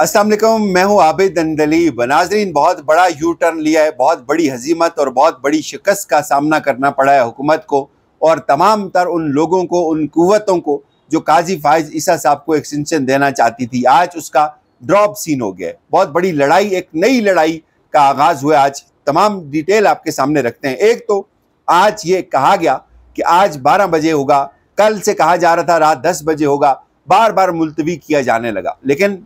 असलम मैं हूँ आबिद अंदली नाजरीन बहुत बड़ा यू टर्न लिया है बहुत बड़ी हजीमत और बहुत बड़ी शिकस्त का सामना करना पड़ा है हुकूमत को और तमाम तर उन लोगों को उन कुतों को जो काजी फायज ईसा साहब को एक्सटेंशन देना चाहती थी आज उसका ड्रॉप सीन हो गया है बहुत बड़ी लड़ाई एक नई लड़ाई का आगाज़ हुआ आज तमाम डिटेल आपके सामने रखते हैं एक तो आज ये कहा गया कि आज बारह बजे होगा कल से कहा जा रहा था रात दस बजे होगा बार बार मुलतवी किया जाने लगा लेकिन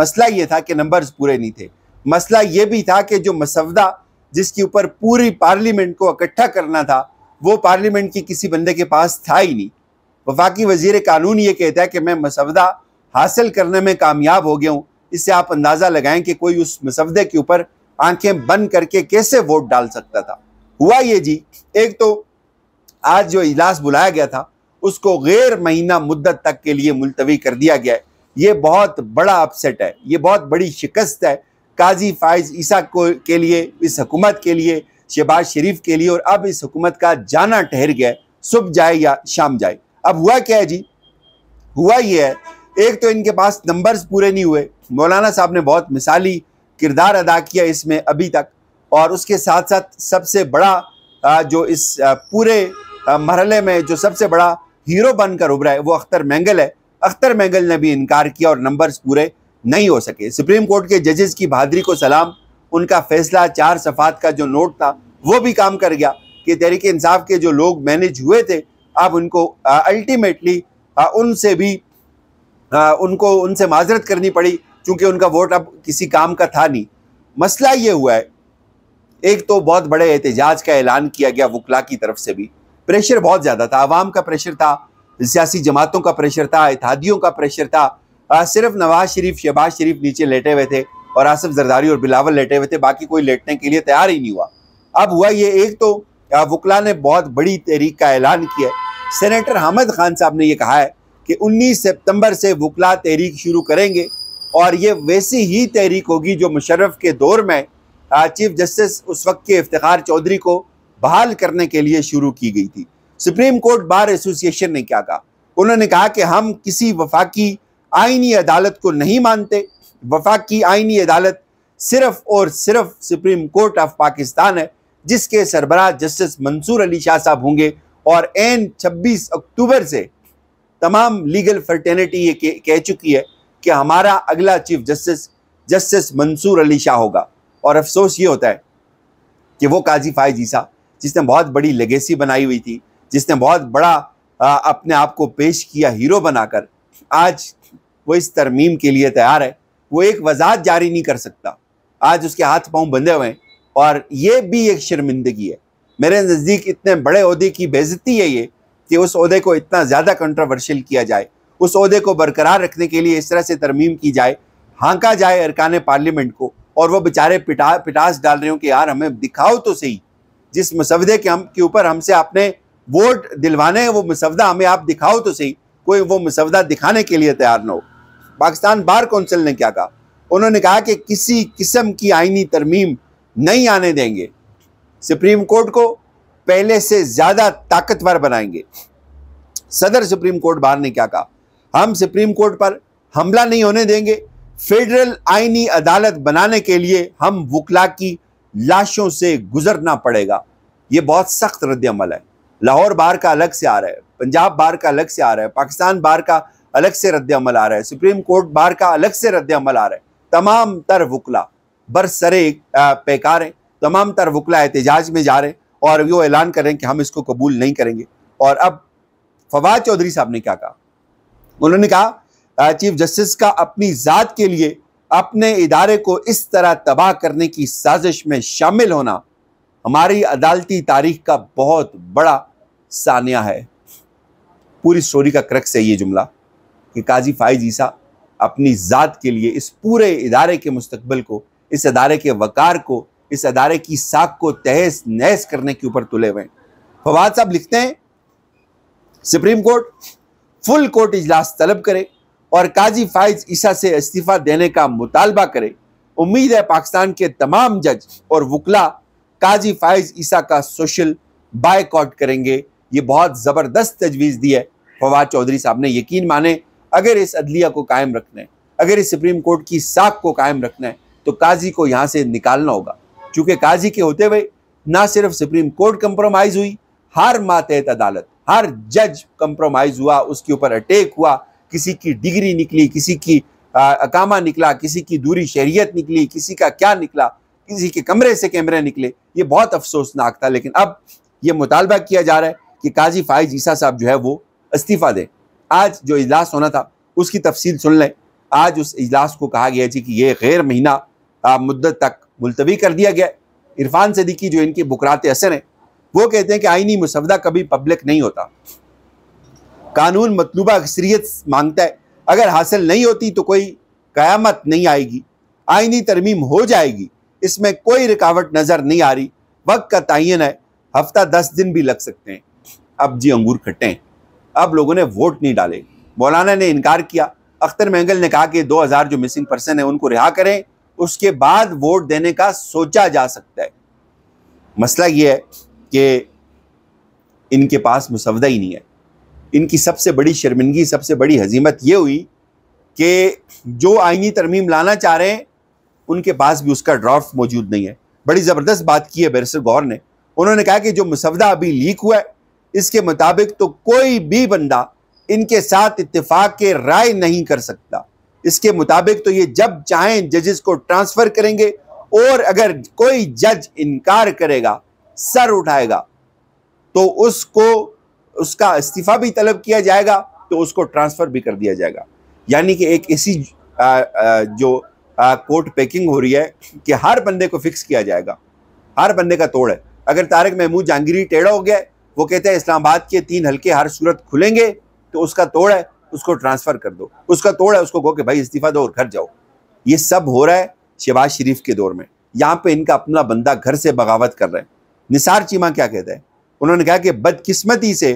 मसला ये था कि नंबर्स पूरे नहीं थे मसला ये भी था कि जो मसवदा जिसके ऊपर पूरी पार्लियामेंट को इकट्ठा करना था वो पार्लियामेंट की किसी बंदे के पास था ही नहीं वफाकी वजीर कानून ये कहता है कि मैं मसवदा हासिल करने में कामयाब हो गया हूँ इससे आप अंदाज़ा लगाएं कि कोई उस मसवदे के ऊपर आंखें बंद करके कैसे वोट डाल सकता था हुआ ये जी एक तो आज जो इजलास बुलाया गया था उसको गैर महीना मुद्दत तक के लिए मुलतवी कर दिया गया है ये बहुत बड़ा अपसेट है ये बहुत बड़ी शिकस्त है काजी फायज ईसा को के लिए इस हुकूमत के लिए शहबाज शरीफ के लिए और अब इस हुकूमत का जाना ठहर गया सुबह जाए या शाम जाए अब हुआ क्या है जी हुआ ये है एक तो इनके पास नंबर्स पूरे नहीं हुए मौलाना साहब ने बहुत मिसाली किरदार अदा किया इसमें अभी तक और उसके साथ साथ सबसे बड़ा जो इस पूरे मरहले में जो सबसे बड़ा हीरो बनकर उभरा है वो अख्तर मैंगल है अख्तर मैंगल ने भी इनकार किया और नंबर्स पूरे नहीं हो सके सुप्रीम कोर्ट के जजेस की बहादरी को सलाम उनका फैसला चार सफात का जो नोट था वो भी काम कर गया कि तहरीक इंसाफ के जो लोग मैनेज हुए थे अब उनको अल्टीमेटली उनसे भी आ, उनको उनसे माजरत करनी पड़ी क्योंकि उनका वोट अब किसी काम का था नहीं मसला ये हुआ है एक तो बहुत बड़े एहतजाज का ऐलान किया गया वकला की तरफ से भी प्रेशर बहुत ज़्यादा था आवाम का प्रेशर था सियासी जमातों का प्रेशर था इतिहादियों का प्रेशर था आ, सिर्फ नवाज शरीफ शहबाज शरीफ नीचे लेटे हुए थे और आसफ जरदारी और बिलावल लेटे हुए थे बाकी कोई लेटने के लिए तैयार ही नहीं हुआ अब हुआ ये एक तो वकला ने बहुत बड़ी तहरीक का ऐलान किया सेनेटर हमद खान साहब ने यह कहा है कि 19 सितंबर से वकला तहरीक शुरू करेंगे और ये वैसी ही तहरीक होगी जो मुशर्रफ के दौर में चीफ जस्टिस उस वक्त के इफ्तार चौधरी को बहाल करने के लिए शुरू की गई थी सुप्रीम कोर्ट बार एसोसिएशन ने क्या कहा उन्होंने कहा कि हम किसी वफाकी आइनी अदालत को नहीं मानते वफाकी आइनी अदालत सिर्फ और सिर्फ सुप्रीम कोर्ट ऑफ पाकिस्तान है जिसके सरबरा जस्टिस मंसूर अली शाह साहब होंगे और एन 26 अक्टूबर से तमाम लीगल फर्टेनिटी ये कह चुकी है कि हमारा अगला chief justice justice Mansoor Ali Shah होगा और अफसोस ये होता है कि वो काजी फायज साहब जिसने बहुत बड़ी लेगेसी बनाई हुई थी जिसने बहुत बड़ा आ, अपने आप को पेश किया हीरो बनाकर आज वो इस तरमीम के लिए तैयार है वो एक वजात जारी नहीं कर सकता आज उसके हाथ पाँव बंधे हुए हैं और ये भी एक शर्मिंदगी है मेरे नज़दीक इतने बड़े अहदे की बेजती है ये कि उस अहदे को इतना ज़्यादा कंट्रोवर्शियल किया जाए उस अहदे को बरकरार रखने के लिए इस तरह से तरमीम की जाए हाँका जाए अरकान पार्लियामेंट को और वह बेचारे पिटा पिटास डाल रहे हो कि यार हमें दिखाओ तो सही जिस मुसवदे के हम के ऊपर हमसे आपने वोट दिलवाने वो मुसवदा हमें आप दिखाओ तो सही कोई वो मुसवदा दिखाने के लिए तैयार ना हो पाकिस्तान बार कौंसिल ने क्या कहा उन्होंने कहा कि किसी किस्म की आइनी तरमीम नहीं आने देंगे सुप्रीम कोर्ट को पहले से ज़्यादा ताकतवर बनाएंगे सदर सुप्रीम कोर्ट बार ने क्या कहा हम सुप्रीम कोर्ट पर हमला नहीं होने देंगे फेडरल आइनी अदालत बनाने के लिए हम वकला की लाशों से गुजरना पड़ेगा ये बहुत सख्त रद्द अमल है लाहौर बार का अलग से आ रहा है पंजाब बार का अलग से आ रहा है पाकिस्तान बार का अलग से रद्द अमल आ रहा है सुप्रीम कोर्ट बार का अलग से रद्द अमल आ रहा है तमाम तर वकला बरसरे पेकार हैं तमाम तर वकला एहतजाज में जा रहे हैं और वो ऐलान कर रहे हैं कि हम इसको कबूल नहीं करेंगे और अब फवाद चौधरी साहब ने क्या कहा उन्होंने कहा चीफ जस्टिस का अपनी ज़ात के लिए अपने इदारे को इस तरह तबाह करने की साजिश में शामिल होना हमारी अदालती तारीख का बहुत बड़ा सानिया है पूरी स्टोरी का क्रक्स है ये जुमला कि काजी फाइज ईसा अपनी ज़ात के लिए इस पूरे इदारे के मुस्तबल को इस अदारे के वकार को इस अदारे की साख को तहस नहस करने के ऊपर तुले हुए फवाद साहब लिखते हैं सुप्रीम कोर्ट फुल कोर्ट इजलास तलब करे और काजी फाइज ईसा से इस्तीफ़ा देने का मुतालबा करे उम्मीद है पाकिस्तान के तमाम जज और वकला काजी फाइज ईसा का सोशल बायकॉट करेंगे ये बहुत ज़बरदस्त तजवीज़ दी है फवाद चौधरी साहब ने यकीन माने अगर इस अदलिया को कायम रखना है अगर इस सुप्रीम कोर्ट की साख को कायम रखना है तो काजी को यहाँ से निकालना होगा क्योंकि काजी के होते हुए ना सिर्फ सुप्रीम कोर्ट कंप्रोमाइज़ हुई हर मातहत अदालत हर जज कंप्रोमाइज़ हुआ उसके ऊपर अटैक हुआ किसी की डिग्री निकली किसी की आ, अकामा निकला किसी की दूरी शहरियत निकली किसी का क्या निकला किसी के कमरे से कैमरे निकले ये बहुत अफसोसनाक था लेकिन अब ये मुतालबा किया जा रहा है कि काजी फाइज ईसा साहब जो है वो इस्तीफ़ा दें आज जो इजलास होना था उसकी तफसील सुन लें आज उस इजलास को कहा गया जी कि ये गैर महीना मुद्दत तक मुलतवी कर दिया गया इरफान सदीकी जो इनके बकरात असर हैं वो कहते हैं कि आइनी मुसवदा कभी पब्लिक नहीं होता कानून मतलूबा अक्सरीत मांगता है अगर हासिल नहीं होती तो कोई क़यामत नहीं आएगी आइनी तरमीम हो जाएगी इसमें कोई रुकावट नज़र नहीं आ रही वक्त का तयन है हफ्ता दस दिन भी लग सकते हैं अब जी अंगूर खट्टे हैं अब लोगों ने वोट नहीं डाले मौलाना ने इनकार किया अख्तर मैंगल ने कहा कि 2000 जो मिसिंग पर्सन है उनको रिहा करें उसके बाद वोट देने का सोचा जा सकता है मसला ये है कि इनके पास मुसवदा ही नहीं है इनकी सबसे बड़ी शर्मिंदगी सबसे बड़ी हजीमत ये हुई कि जो आइनी तरमीम लाना चाह रहे हैं उनके पास भी उसका ड्राफ्ट मौजूद नहीं है बड़ी ज़बरदस्त बात की है बैरिस्टर गौर ने उन्होंने कहा कि जो मुसवदा अभी लीक हुआ है इसके मुताबिक तो कोई भी बंदा इनके साथ इतफाक के राय नहीं कर सकता इसके मुताबिक तो ये जब चाहें जजेस को ट्रांसफ़र करेंगे और अगर कोई जज इनकार करेगा सर उठाएगा तो उसको उसका इस्तीफा भी तलब किया जाएगा तो उसको ट्रांसफ़र भी कर दिया जाएगा यानी कि एक ऐसी जो कोर्ट पैकिंग हो रही है कि हर बंदे को फिक्स किया जाएगा हर बंदे का तोड़ है अगर तारक महमूद जहांगीरी टेढ़ा हो गया वो कहते हैं इस्लामाबाद के तीन हल्के हर सूरत खुलेंगे तो उसका तोड़ है उसको ट्रांसफ़र कर दो उसका तोड़ है उसको कहो कि भाई इस्तीफ़ा दो और घर जाओ ये सब हो रहा है शहबाज शरीफ के दौर में यहाँ पे इनका अपना बंदा घर से बगावत कर रहे हैं निसार चीमा क्या कहता है उन्होंने कहा कि बदकिस्मती से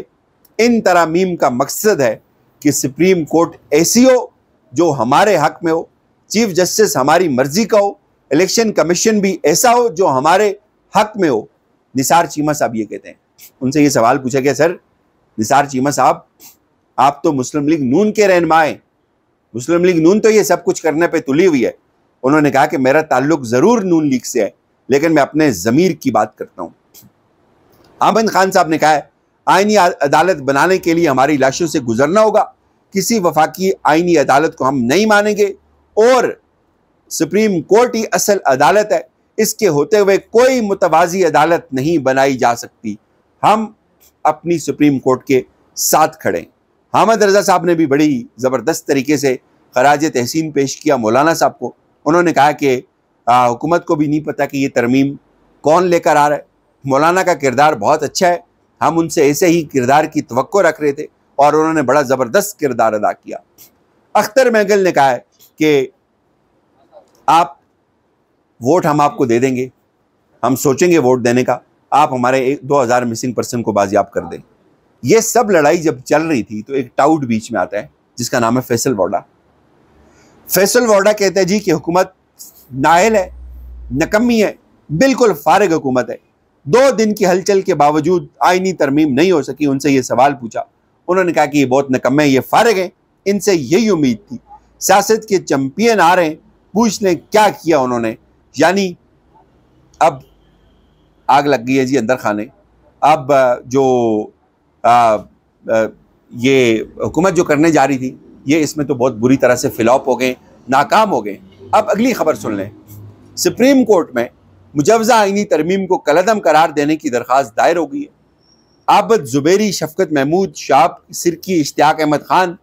इन तरामीम का मकसद है कि सुप्रीम कोर्ट ऐसी हो जो हमारे हक में हो चीफ जस्टिस हमारी मर्जी का हो इलेक्शन कमीशन भी ऐसा हो जो हमारे हक में हो निसार चीमा साहब ये कहते हैं उनसे ये सवाल पूछा गया सर निसार चीमा साहब आप तो मुस्लिम लीग नून के रहनमाए मुस्लिम लीग नून तो ये सब कुछ करने पे तुली हुई है उन्होंने कहा कि मेरा ताल्लुक ज़रूर नून लीग से है लेकिन मैं अपने ज़मीर की बात करता हूँ आमद खान साहब ने कहा है आइनी अदालत बनाने के लिए हमारी लाशों से गुजरना होगा किसी वफाकी आइनी अदालत को हम नहीं मानेंगे और सुप्रीम कोर्ट ही असल अदालत है इसके होते हुए कोई मुतवाजी अदालत नहीं बनाई जा सकती हम अपनी सुप्रीम कोर्ट के साथ खड़े हामद रजा साहब ने भी बड़ी ज़बरदस्त तरीके से खराज तहसीन पेश किया मौलाना साहब को उन्होंने कहा कि हुकूमत को भी नहीं पता कि ये तरमीम कौन लेकर आ रहा है मौलाना का किरदार बहुत अच्छा है हम उनसे ऐसे ही किरदार की तो रख रहे थे और उन्होंने बड़ा ज़बरदस्त किरदार अदा किया अख्तर महगल ने कहा है कि आप वोट हम आपको दे देंगे हम सोचेंगे वोट देने का आप हमारे एक दो हज़ार मिसिंग पर्सन को बाजियाब कर दें ये सब लड़ाई जब चल रही थी तो एक टाउट बीच में आता है जिसका नाम है फैसल वोडा फैसल वोडा कहते हैं जी कि हुकूमत नाहल है नकम्मी है बिल्कुल फारग हुकूमत है दो दिन की हलचल के बावजूद आईनी तरमीम नहीं हो सकी उनसे ये सवाल पूछा उन्होंने कहा कि ये बहुत नकम्मे ये फारग हैं इनसे यही उम्मीद थी सियासत के चैम्पियन आ रहे हैं पूछ लें क्या किया उन्होंने यानी अब आग लग गई है जी अंदर खाने अब जो आ, आ, ये हुकूमत जो करने जा रही थी ये इसमें तो बहुत बुरी तरह से फिलॉप हो गए नाकाम हो गए अब अगली खबर सुन लें सुप्रीम कोर्ट में मुजवजा आइनी तरमीम को कलदम करार देने की दरख्वास्त दायर हो गई है आबद जुबेरी शफकत महमूद शाप सिरकी इश्तियाक अहमद ख़ान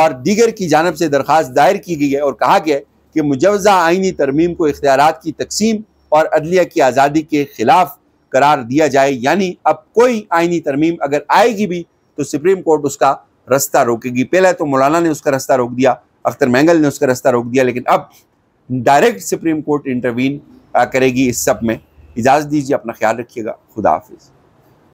और दीगर की जानब से दरख्वास्त दायर की गई है और कहा गया है कि मुजवजा आइनी तरमीम को इख्तियार की तकसीम और अदलिया की आज़ादी के ख़िलाफ़ करार दिया जाए यानी अब कोई आइनी तरमीम अगर आएगी भी तो सुप्रीम कोर्ट उसका रास्ता रोकेगी पहले तो मौलाना ने उसका रास्ता रोक दिया अख्तर मैंगल ने उसका रास्ता रोक दिया लेकिन अब डायरेक्ट सुप्रीम कोर्ट इंटरवीन करेगी इस सब में इजाज़त दीजिए अपना ख्याल रखिएगा खुदा हाफिज़